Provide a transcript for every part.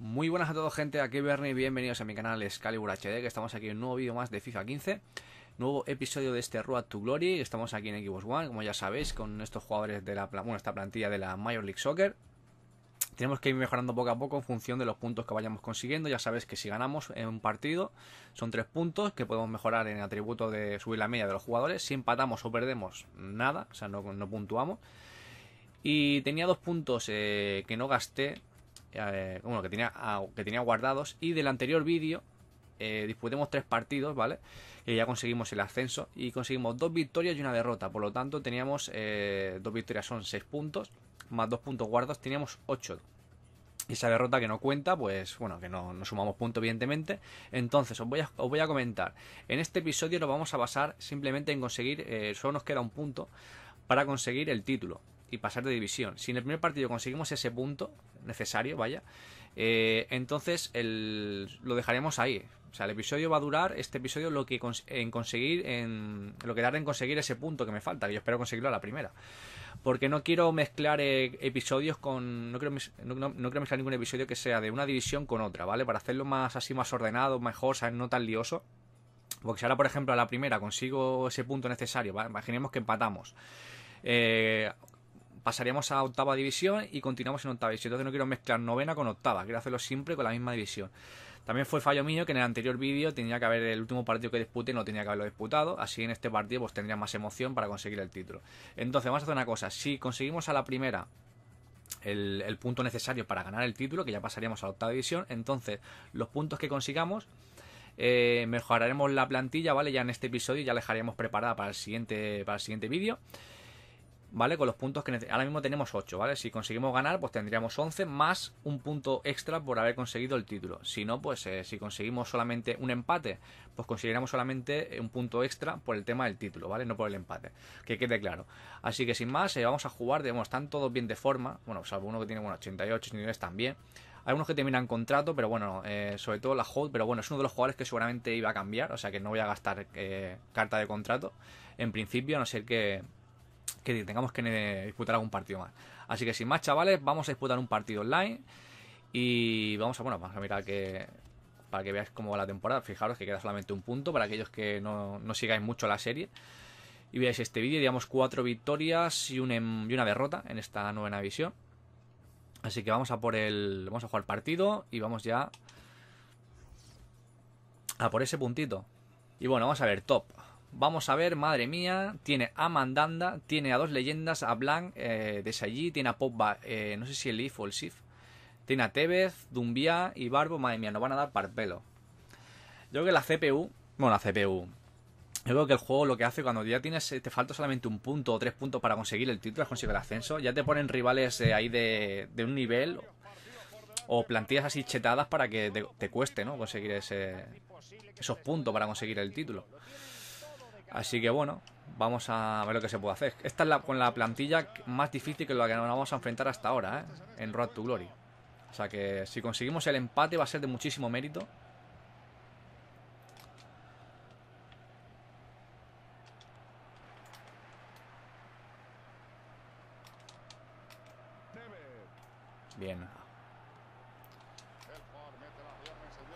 Muy buenas a todos gente, aquí Bernie, bienvenidos a mi canal Excalibur HD, que estamos aquí en un nuevo vídeo más de FIFA 15 Nuevo episodio de este Road to Glory, estamos aquí en Xbox One, como ya sabéis, con estos jugadores de la, bueno, esta plantilla de la Major League Soccer tenemos que ir mejorando poco a poco en función de los puntos que vayamos consiguiendo. Ya sabéis que si ganamos en un partido son tres puntos que podemos mejorar en el atributo de subir la media de los jugadores. Si empatamos o perdemos, nada, o sea, no, puntuamos. Y tenía dos puntos eh, que no gasté eh, que tenía, ah, que tenía guardados. Y del anterior vídeo eh, disputemos tres partidos, ¿vale? Y ya conseguimos el ascenso y conseguimos dos victorias y una derrota. Por lo tanto, teníamos eh, dos victorias son seis puntos, más dos puntos guardados, teníamos ocho. esa derrota que no cuenta, pues bueno, que no, sumamos puntos, evidentemente. Entonces, os voy, a, os voy a comentar. En este episodio nos vamos a basar simplemente en conseguir, solo nos queda un punto para conseguir el título y pasar de división. Si en el primer partido conseguimos ese punto, necesario, vaya. Eh, entonces el, lo dejaremos ahí. O sea, el episodio va a durar, este episodio lo que en conseguir, en lo que en conseguir ese punto que me falta, que yo espero conseguirlo a la primera. Porque no quiero mezclar eh, episodios con. No quiero, no, no, quiero mezclar ningún episodio que sea de una división con otra, ¿vale? Para hacerlo más así, más ordenado, mejor, ¿sabes? No tan lioso. Porque si ahora, por ejemplo, a la primera consigo ese punto necesario, imaginemos que empatamos. Eh, pasaríamos a octava división y continuamos en octava división. Entonces no quiero mezclar novena con octava, quiero hacerlo siempre con la misma división. También fue fallo mío que en el anterior vídeo tenía que haber el último partido que disputé, no tenía que haberlo disputado, así en este partido pues tendría más emoción para conseguir el título. Entonces vamos a hacer una cosa, si conseguimos a la primera el, punto necesario para ganar el título, que ya pasaríamos a la octava división, entonces los puntos que consigamos... Eh, mejoraremos la plantilla, ¿vale? Ya en este episodio ya la dejaríamos preparada para el siguiente, para el siguiente vídeo. ¿vale? Con los puntos que ahora mismo tenemos 8, ¿vale? Si conseguimos ganar, pues tendríamos 11 más un punto extra por haber conseguido el título. Si no, pues eh, si conseguimos solamente un empate, pues conseguiremos solamente eh, un punto extra por el tema del título, ¿vale? No por el empate, que quede claro. Así que sin más, eh, vamos a jugar, digamos, están todos bien de forma, bueno, salvo uno que tiene, bueno, 88, niveles también. Hay unos que terminan contrato, pero bueno, sobre todo la Hold, pero bueno, es uno de los jugadores que seguramente iba a cambiar, o sea que no voy a gastar carta de contrato, en principio, a no ser que que tengamos que disputar algún partido más. Así que sin más, chavales, vamos a disputar un partido online. Y vamos a, bueno, vamos a mirar que. Para que veáis cómo va la temporada. Fijaros que queda solamente un punto para aquellos que no, sigáis mucho la serie. Y veáis este vídeo, digamos, cuatro victorias y, em, y una derrota en esta nueva visión. Así que vamos a por el. Vamos a jugar partido y vamos ya. A por ese puntito. Y bueno, vamos a ver, top. Vamos a ver, madre mía, tiene a Mandanda, tiene a dos leyendas, a Blanc eh, de allí, tiene a Popba, eh, no sé si el If o el Sif, tiene a Tevez, Dumbia y Barbo, madre mía, nos van a dar pelo. Yo creo que la CPU, bueno, la CPU, yo creo que el juego lo que hace cuando ya tienes, eh, te falta solamente un punto o tres puntos para conseguir el título, es conseguir el ascenso, ya te ponen rivales eh, ahí de, un nivel o plantillas así chetadas para que te, cueste, ¿no? Conseguir esos puntos para conseguir el título. Así que bueno, vamos a ver lo que se puede hacer. Esta es la, con la plantilla más difícil que la que nos vamos a enfrentar hasta ahora, ¿eh? en Road to Glory. O sea que si conseguimos el empate va a ser de muchísimo mérito. Bien.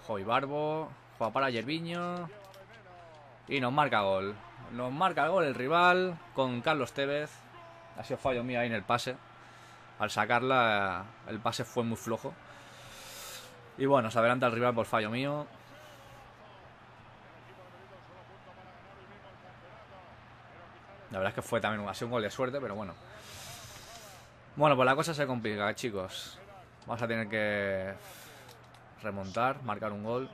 Joy Barbo. Juega para Yerviño. Y nos marca gol. Nos marca gol el rival con Carlos Tevez. Ha sido fallo mío ahí en el pase. Al sacarla, el pase fue muy flojo. Y bueno, se adelanta el rival por fallo mío. La verdad es que fue también ha sido un gol de suerte, pero bueno. Bueno, pues la cosa se complica, chicos. Vamos a tener que remontar, marcar un gol.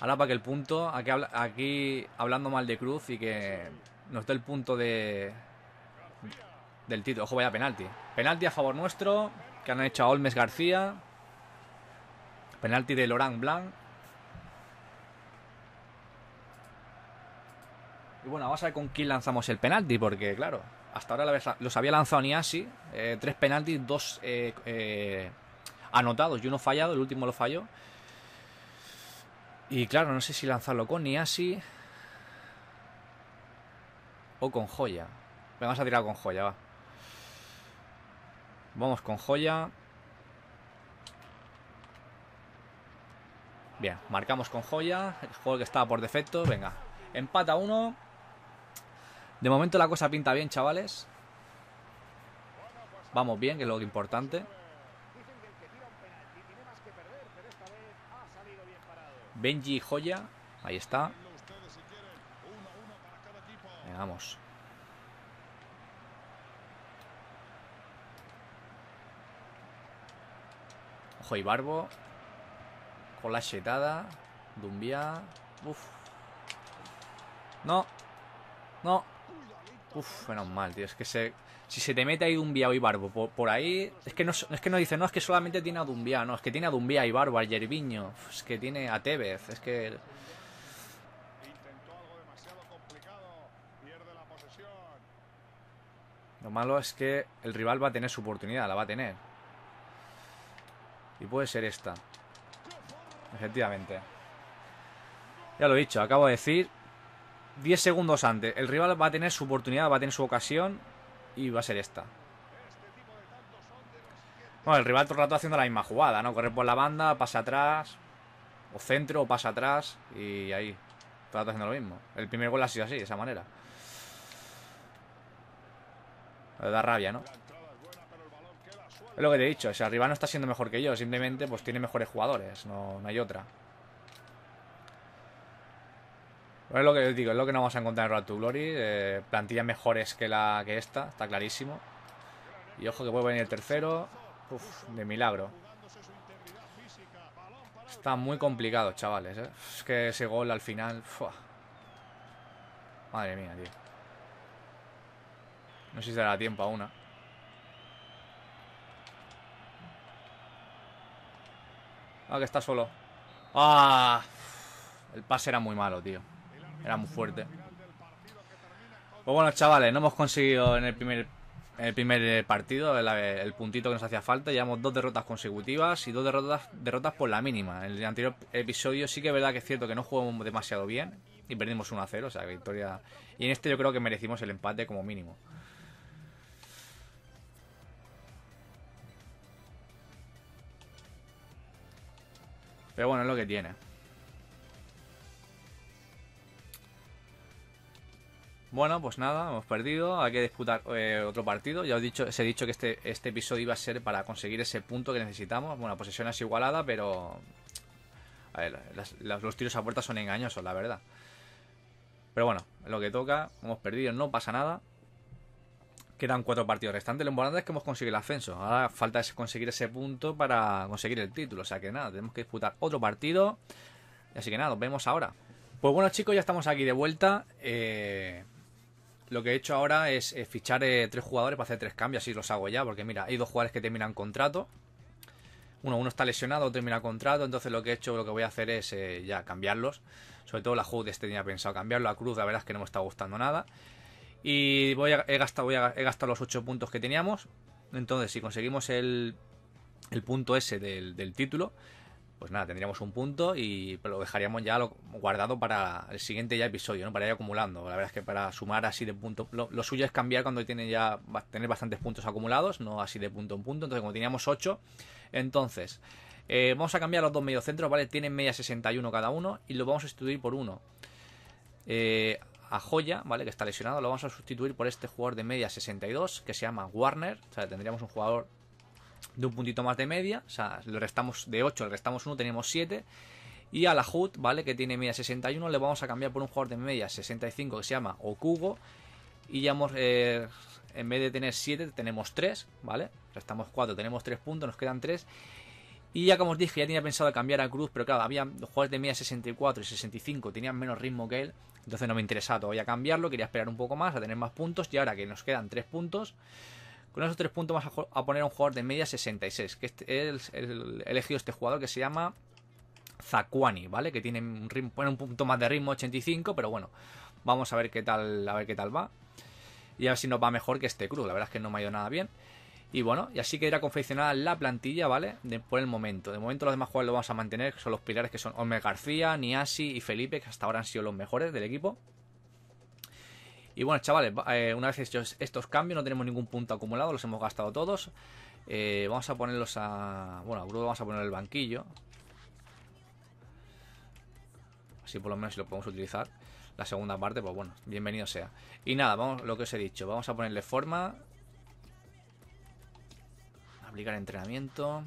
Ahora para que el punto, aquí, hablando mal de Cruz y que nos dé el punto de del título. Ojo, vaya penalti. Penalti a favor nuestro, que han hecho a Olmes García. Penalti de Loran Blanc. Y bueno, vamos a ver con quién lanzamos el penalti, porque claro, hasta ahora los había lanzado Niasi. Eh, tres penaltis, dos eh, eh, anotados y uno fallado, el último lo falló. Y claro, no sé si lanzarlo con Niasi o con Joya. Vamos a tirar con Joya, va. Vamos con Joya. Bien, marcamos con Joya. El juego que estaba por defecto. Venga, empata uno. De momento la cosa pinta bien, chavales. Vamos bien, que es lo importante. Benji Joya, ahí está. Venga, vamos. Ojo y Barbo. Cola chetada. Dumbia. Uf. No. No. Uf, menos mal, tío. Es que se, si se te mete ahí Dumbia y Barbo por, ahí. Es que, no, es que no dice, no, es que solamente tiene a Dumbia. No, es que tiene a Dumbia y Barbo, a Yerviño. Es que tiene a Tevez. Es que. Lo malo es que el rival va a tener su oportunidad, la va a tener. Y puede ser esta. Efectivamente. Ya lo he dicho, acabo de decir 10 segundos antes. El rival va a tener su oportunidad, va a tener su ocasión y va a ser esta. Bueno, el rival todo el rato haciendo la misma jugada, ¿no? Correr por la banda, pasa atrás, o centro, o pasa atrás, y ahí. Todo el rato haciendo lo mismo. El primer gol ha sido así, de esa manera. Le da rabia, ¿no? Es lo que te he dicho, o sea, el rival no está siendo mejor que yo, simplemente pues tiene mejores jugadores, no, no hay otra es lo que digo, es lo que no vamos a encontrar en Road to Glory. Eh, plantillas mejores que la que esta, está clarísimo. Y ojo que puede venir el tercero. de milagro. Está muy complicado, chavales. Eh. Es que ese gol al final... Madre mía, tío. No sé si dará tiempo a una. Ah, que está solo. Ah, el pase era muy malo, tío. Era muy fuerte. Pues bueno, chavales, no hemos conseguido en el primer, el primer eh, partido el, puntito que nos hacía falta. Llevamos dos derrotas consecutivas y dos derrotas, derrotas por la mínima. En el anterior episodio sí que es verdad que es cierto que no jugamos demasiado bien y perdimos 1 a 0, o sea, victoria. Y en este yo creo que merecimos el empate como mínimo. Pero bueno, es lo que tiene. Bueno, pues nada, hemos perdido. Hay que disputar eh, otro partido. Ya os, he dicho, he dicho que este, este episodio iba a ser para conseguir ese punto que necesitamos. Bueno, posesión es igualada, pero. A ver, los tiros a puerta son engañosos, la verdad. Pero bueno, lo que toca, hemos perdido, no pasa nada. Quedan cuatro partidos restantes. Lo importante es que hemos conseguido el ascenso. Ahora falta conseguir ese punto para conseguir el título. O sea que nada, tenemos que disputar otro partido. Así que nada, nos vemos ahora. Pues bueno chicos, ya estamos aquí de vuelta. Eh, lo que he hecho ahora es eh, fichar eh, tres jugadores para hacer tres cambios, y los hago ya, porque mira, hay dos jugadores que terminan contrato. Uno, uno está lesionado, otro termina contrato, entonces lo que he hecho, lo que voy a hacer es eh, ya cambiarlos. Sobre todo la HUD este tenía pensado cambiarlo, la Cruz la verdad es que no me está gustando nada. Y voy a, he, gastado, los ocho puntos que teníamos. Entonces, si conseguimos el, punto S del, del título, pues nada, tendríamos un punto y lo dejaríamos ya guardado para el siguiente ya episodio, ¿no? Para ir acumulando. La verdad es que para sumar así de punto. lo, suyo es cambiar cuando tiene ya tener bastantes puntos acumulados, no así de punto en punto. Entonces, como teníamos 8, entonces eh, vamos a cambiar los dos mediocentros, ¿vale? Tienen media 61 cada uno y lo vamos a sustituir por uno. Eh, a Joya, ¿vale? Que está lesionado, lo vamos a sustituir por este jugador de media 62 que se llama Warner. O sea, tendríamos un jugador de un puntito más de media, o sea, le restamos de 8, le restamos 1, tenemos 7. Y a la HUD, ¿vale? Que tiene media 61, le vamos a cambiar por un jugador de media 65 que se llama Okugo. Y ya hemos, eh, en vez de tener 7, tenemos 3, ¿vale? Restamos 4, tenemos 3 puntos, nos quedan 3. Y ya como os dije, ya tenía pensado cambiar a Cruz, pero claro, había jugadores de media 64 y 65, tenían menos ritmo que él, entonces no me interesaba todavía cambiarlo, quería esperar un poco más, a tener más puntos, y ahora que nos quedan 3 puntos, con esos tres puntos vamos a, poner a un jugador de media 66, que este, es el, elegido este jugador que se llama Zakuani, ¿vale? Que tiene un, punto más de ritmo, 85, pero bueno, vamos a ver qué tal, a ver qué tal va. Y a ver si nos va mejor que este cruz. La verdad es que no me ha ido nada bien. Y bueno, y así que quedará confeccionada la plantilla, ¿vale? por el momento. De momento los demás jugadores lo vamos a mantener, que son los pilares que son Omer García, Niasi y Felipe, que hasta ahora han sido los mejores del equipo. Y bueno, chavales, eh, una vez hechos estos cambios, no tenemos ningún punto acumulado, los hemos gastado todos. Eh, vamos a ponerlos a... Bueno, a vamos a poner el banquillo. Así por lo menos lo podemos utilizar. La segunda parte, pues bueno, bienvenido sea. Y nada, vamos lo que os he dicho. Vamos a ponerle forma. Aplicar entrenamiento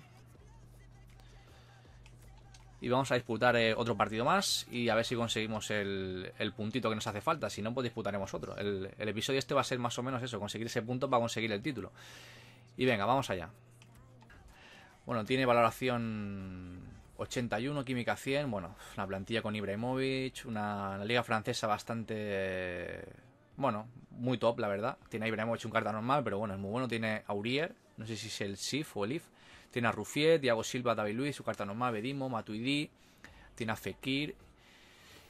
y vamos a disputar eh, otro partido más y a ver si conseguimos el, puntito que nos hace falta. Si no, pues disputaremos otro. El, episodio este va a ser más o menos eso, conseguir ese punto para conseguir el título. Y venga, vamos allá. Bueno, tiene valoración 81, química 100. Bueno, una plantilla con Ibrahimovic, una, una liga francesa bastante... Bueno, muy top, la verdad. Tiene a Ibrahimovic un carta normal, pero bueno, es muy bueno. Tiene Aurier, no sé si es el SIF o el IF tiene a Rufier, Tiago Silva, David Luis, nomás, Bedimo, Matuidi, tiene a Fekir.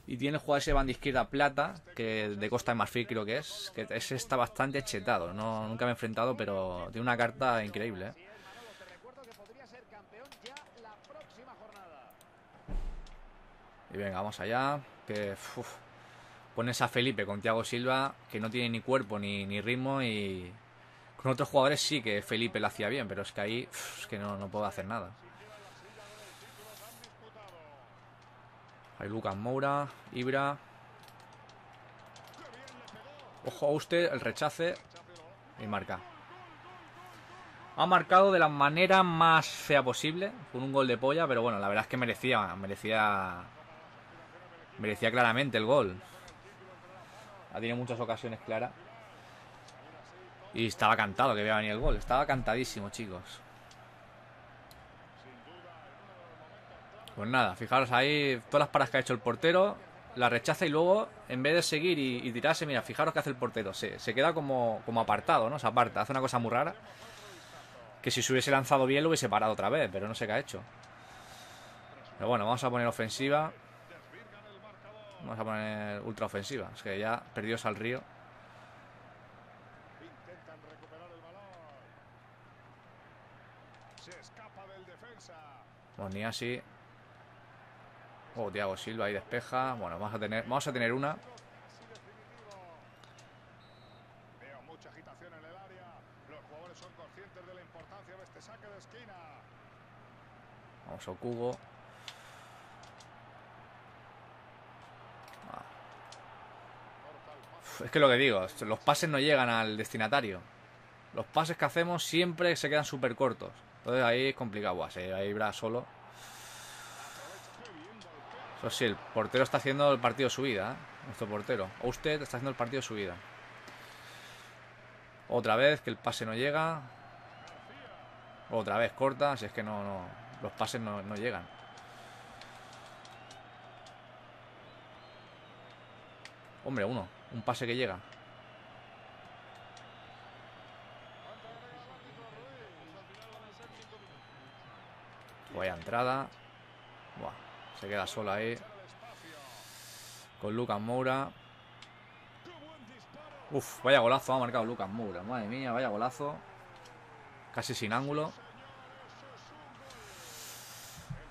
Y tiene el jugador ese banda izquierda plata, que de Costa de Marfil creo que es, que ese está bastante chetado. No, nunca me he enfrentado, pero tiene una carta increíble. ¿eh? Y venga, vamos allá. Que pones a Felipe con Thiago Silva, que no tiene ni cuerpo ni, ni ritmo y con otros jugadores sí que Felipe lo hacía bien, pero es que ahí que no, no puedo hacer nada. Hay Lucas Moura, Ibra. Ojo a usted, el rechace y marca. Ha marcado de la manera más fea posible, con un gol de polla, pero bueno, la verdad es que merecía, merecía, merecía claramente el gol. Ha tenido muchas ocasiones claras. Y estaba cantado que iba venir el gol. Estaba cantadísimo, chicos. Pues nada, fijaros ahí todas las paras que ha hecho el portero. La rechaza y luego, en vez de seguir y, tirarse, mira, fijaros que hace el portero. Se, se, queda como, como apartado, ¿no? Se aparta. Hace una cosa muy rara. Que si se hubiese lanzado bien lo hubiese parado otra vez, pero no sé qué ha hecho. Pero bueno, vamos a poner ofensiva. Vamos a poner ultra ofensiva. Es que ya perdió al río. así Oh, Thiago Silva ahí despeja. Bueno, vamos a tener, vamos a tener una. Vamos a Cubo. Ah. Es que lo que digo, los pases no llegan al destinatario. Los pases que hacemos siempre se quedan súper cortos. Entonces ahí complicado, pues, ahí se va solo. Eso sí, el portero está haciendo el partido su vida, ¿eh? Nuestro portero. O Usted está haciendo el partido su vida. Otra vez, que el pase no llega. Otra vez corta, si es que no, no los pases no llegan. Hombre, uno. Un pase que llega. se queda sola ahí. Con Lucas Moura. Uf, vaya golazo ha marcado Lucas Moura. Madre mía, vaya golazo. Casi sin ángulo.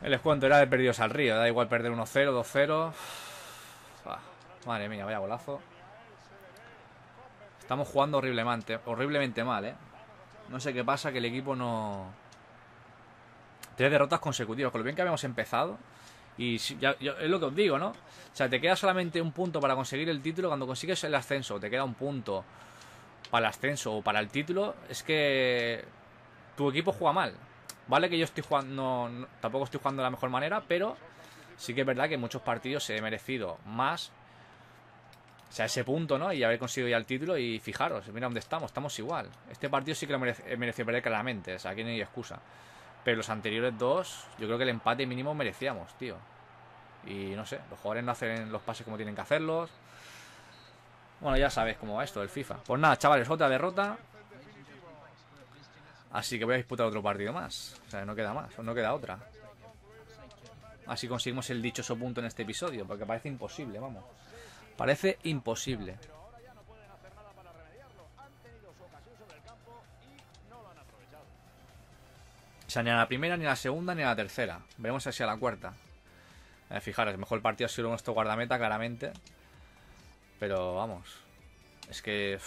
El descuento era de perdidos al río. Da igual perder 1-0, 2-0. Madre mía, vaya golazo. Estamos jugando horriblemente, horriblemente mal, eh. No sé qué pasa, que el equipo no... Tres derrotas consecutivas, con lo bien que habíamos empezado. Y es lo que os digo, ¿no? O sea, te queda solamente un punto para conseguir el título. Cuando consigues el ascenso, te queda un punto para el ascenso o para el título. Es que tu equipo juega mal. Vale que yo estoy jugando, tampoco estoy jugando de la mejor manera, pero sí que es verdad que en muchos partidos he merecido más. O sea, ese punto, ¿no? Y haber conseguido ya el título y fijaros, mira dónde estamos, estamos igual. Este partido sí que lo merece, merece perder claramente, o sea, aquí no hay excusa. Pero los anteriores dos, yo creo que el empate mínimo merecíamos, tío. Y no sé, los jugadores no hacen los pases como tienen que hacerlos. Bueno, ya sabes cómo va esto del FIFA. Pues nada, chavales, otra derrota. Así que voy a disputar otro partido más. O sea, no queda más, no queda otra. Así conseguimos el dichoso punto en este episodio, porque parece imposible, vamos. Parece imposible. O sea, ni a la primera, ni a la segunda, ni a la tercera. Veremos si a la cuarta. Eh, fijaros, mejor partido ha sido nuestro guardameta, claramente. Pero vamos. Es que. Eh,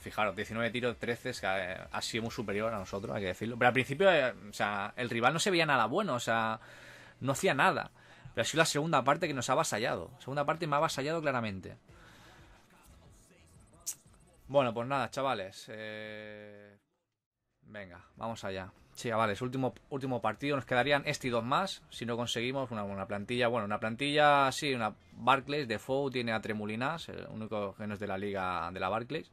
fijaros, 19 tiros, 13. Eh, ha, sido muy superior a nosotros, hay que decirlo. Pero al principio, o sea, el rival no se veía nada bueno, o sea, no hacía nada. Pero ha sido la segunda parte que nos ha avasallado. segunda parte me ha avasallado claramente. Bueno, pues nada, chavales. Eh. Venga, vamos allá. Sí, ah, vale, último, último partido. Nos quedarían este y dos más. Si no conseguimos una, plantilla, bueno, una plantilla, sí, una Barclays. de Defoe tiene a Tremulinas, el único que no es de la liga de la Barclays.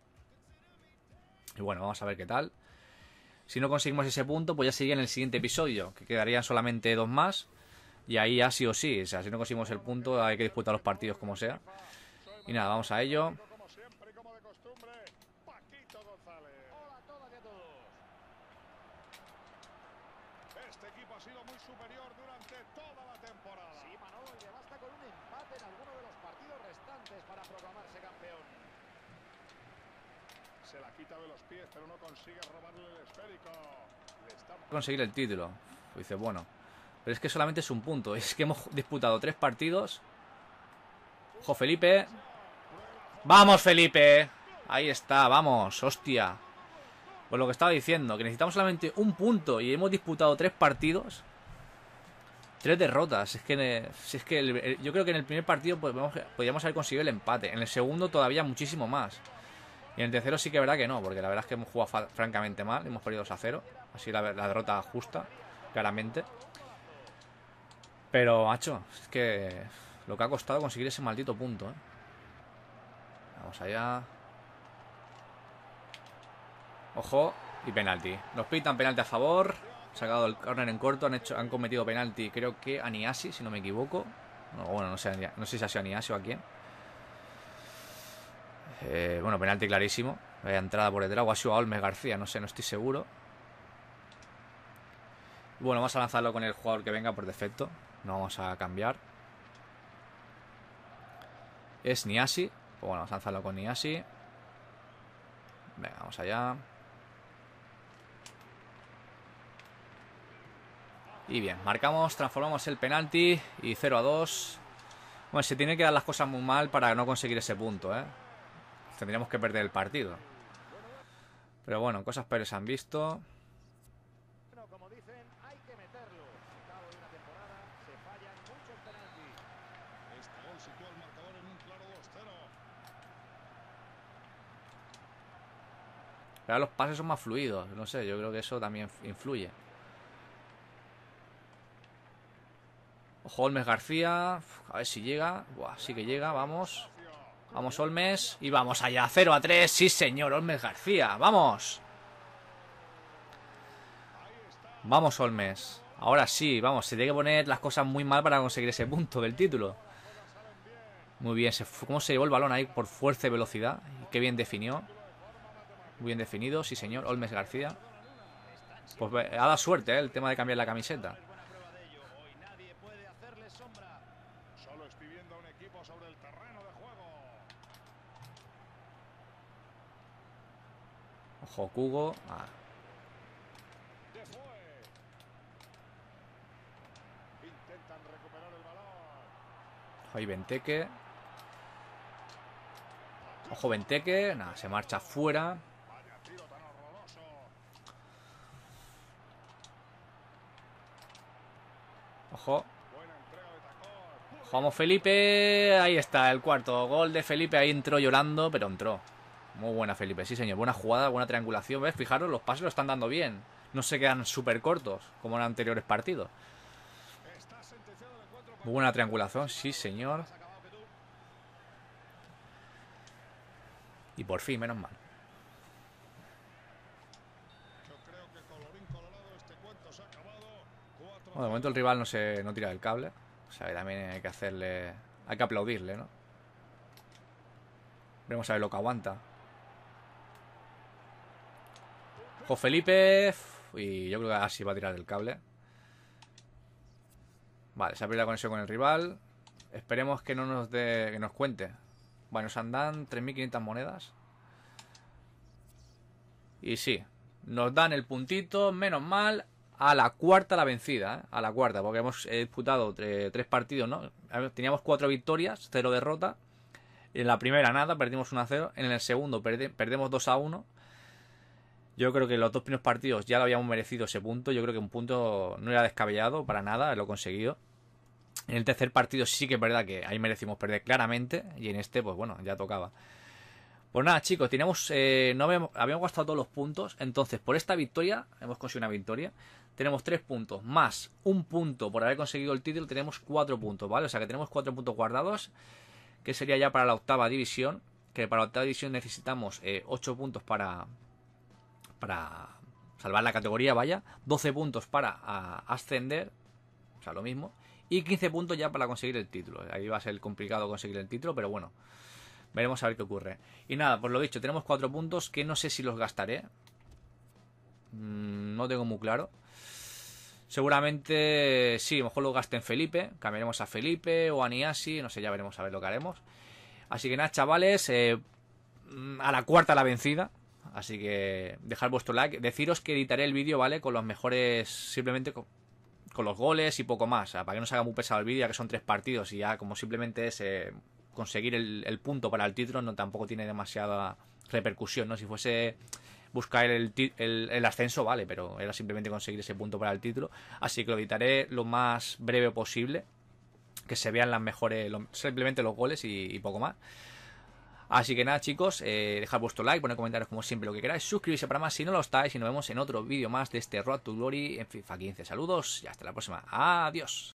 Y bueno, vamos a ver qué tal. Si no conseguimos ese punto, pues ya sería en el siguiente episodio, que quedarían solamente dos más. Y ahí así o sí, o sea, si no conseguimos el punto, hay que disputar los partidos como sea. Y nada, vamos a ello. no consigue el Conseguir el título. Pues dice, bueno. Pero es que solamente es un punto. Es que hemos disputado tres partidos. Ojo, Felipe. ¡Vamos, Felipe! Ahí está, vamos, hostia. Pues lo que estaba diciendo, que necesitamos solamente un punto y hemos disputado tres partidos. Tres derrotas. Es que, es que yo creo que en el primer partido pues, podríamos haber conseguido el empate. En el segundo todavía muchísimo más. Y en el tercero sí que verá que no, porque la verdad es que hemos jugado francamente mal, hemos perdido 2 a 0. Así la, derrota justa, claramente. Pero, macho, es que lo que ha costado conseguir ese maldito punto, ¿eh? Vamos allá. Ojo, y penalti. Nos pitan penalti a favor. sacado el corner en corto, han, hecho, han cometido penalti, creo que a Niasi, si no me equivoco. bueno, no sé, no sé si ha sido a o a quién. Eh, bueno, penalti clarísimo. Eh, entrada por detrás. O ha a Olmes García, no sé, no estoy seguro. Bueno, vamos a lanzarlo con el jugador que venga por defecto. No vamos a cambiar. Es Niasi. Pues bueno, vamos a lanzarlo con Niasi. Venga, vamos allá. Y bien, marcamos, transformamos el penalti y 0 a 2. Bueno, se tiene que dar las cosas muy mal para no conseguir ese punto, ¿eh? tendríamos que perder el partido. Pero bueno, cosas se han visto. Ahora los pases son más fluidos, no sé, yo creo que eso también influye. Holmes García, a ver si llega. Buah, sí que llega, vamos. Vamos, Olmes. Y vamos allá. 0 a 3. Sí, señor. Olmes García. Vamos. Vamos, Olmes. Ahora sí, vamos. Se tiene que poner las cosas muy mal para conseguir ese punto del título. Muy bien. ¿Cómo se llevó el balón ahí? Por fuerza y velocidad. Qué bien definió. Muy bien definido. Sí, señor. Olmes García. Pues ha dado suerte ¿eh? el tema de cambiar la camiseta. Hokugo. Ah. Ahí Venteque. Ojo Venteque. Nada, se marcha fuera. Ojo. Juan Felipe. Ahí está, el cuarto gol de Felipe. Ahí entró llorando, pero entró. Muy buena, Felipe. Sí, señor. Buena jugada, buena triangulación. ¿Ves? Fijaros, los pases lo están dando bien. No se quedan súper cortos, como en anteriores partidos. buena triangulación, sí, señor. Y por fin, menos mal. Bueno, de momento el rival no se no tira del cable. O sea también hay que hacerle. Hay que aplaudirle, ¿no? Veremos a ver lo que aguanta. Felipe. Y yo creo que así va a tirar el cable. Vale, se ha perdido la conexión con el rival. Esperemos que no nos que nos cuente. Bueno, se andan 3.500 monedas. Y sí, nos dan el puntito, menos mal, a la cuarta la vencida. ¿eh? A la cuarta, porque hemos disputado tres, partidos, ¿no? Teníamos cuatro victorias, cero derrota. En la primera nada, perdimos 1 a 0. En el segundo perdemos 2 a 1. Yo creo que los dos primeros partidos ya lo habíamos merecido ese punto. Yo creo que un punto no era descabellado para nada, lo conseguido. En el tercer partido sí que es verdad que ahí merecimos perder claramente. Y en este, pues bueno, ya tocaba. Pues nada, chicos, tenemos eh, no habíamos, gastado todos los puntos. Entonces, por esta victoria, hemos conseguido una victoria. Tenemos tres puntos más un punto por haber conseguido el título. Tenemos cuatro puntos, ¿vale? O sea que tenemos cuatro puntos guardados. Que sería ya para la octava división. Que para la octava división necesitamos eh, ocho puntos para, para salvar la categoría, vaya, 12 puntos para ascender, o sea, lo mismo, y 15 puntos ya para conseguir el título. Ahí va a ser complicado conseguir el título, pero bueno, veremos a ver qué ocurre. Y nada, por lo dicho, tenemos 4 puntos que no sé si los gastaré. Mm, no tengo muy claro. Seguramente sí, a lo mejor lo gaste en Felipe. Cambiaremos a Felipe o a Niasi. No sé, ya veremos a ver lo que haremos. Así que nada, chavales. Eh, mm, a la cuarta la vencida. Así que dejar vuestro like. Deciros que editaré el vídeo, ¿vale? Con los mejores, simplemente con, los goles y poco más. para que no se haga muy pesado el vídeo, ya que son tres partidos y ya como simplemente es eh, conseguir el, punto para el título, no tampoco tiene demasiada repercusión, ¿no? Si fuese buscar el, ascenso, vale, pero era simplemente conseguir ese punto para el título. Así que lo editaré lo más breve posible. Que se vean las mejores, simplemente los goles y poco más. Así que nada chicos, eh, dejad vuestro like, poner comentarios como siempre lo que queráis, suscribirse para más si no lo estáis y nos vemos en otro vídeo más de este Road to Glory en FIFA 15. Saludos y hasta la próxima. Adiós.